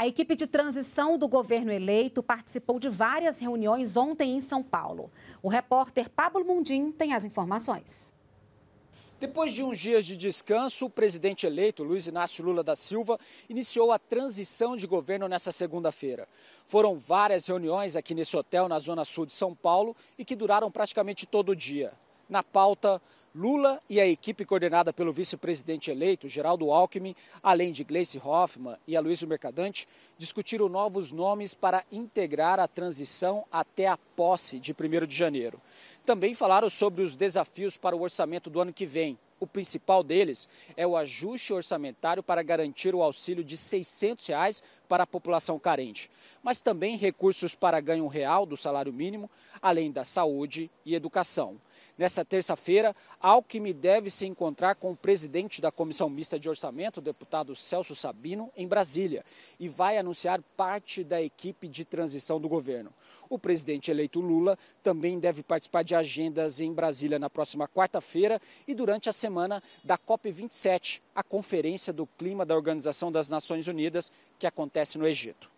A equipe de transição do governo eleito participou de várias reuniões ontem em São Paulo. O repórter Pablo Mundim tem as informações. Depois de uns dias de descanso, o presidente eleito, Luiz Inácio Lula da Silva, iniciou a transição de governo nessa segunda-feira. Foram várias reuniões aqui nesse hotel na zona sul de São Paulo e que duraram praticamente todo o dia. Na pauta, Lula e a equipe coordenada pelo vice-presidente eleito, Geraldo Alckmin, além de Gleice Hoffmann e Aloysio Mercadante, discutiram novos nomes para integrar a transição até a posse de 1 de janeiro. Também falaram sobre os desafios para o orçamento do ano que vem, o principal deles é o ajuste orçamentário para garantir o auxílio de R$ 600 reais para a população carente, mas também recursos para ganho real do salário mínimo, além da saúde e educação. Nessa terça-feira, ao que me deve se encontrar com o presidente da Comissão Mista de Orçamento, o deputado Celso Sabino, em Brasília, e vai anunciar parte da equipe de transição do governo. O presidente eleito Lula também deve participar de agendas em Brasília na próxima quarta-feira e durante a semana da COP27, a Conferência do Clima da Organização das Nações Unidas, que acontece no Egito.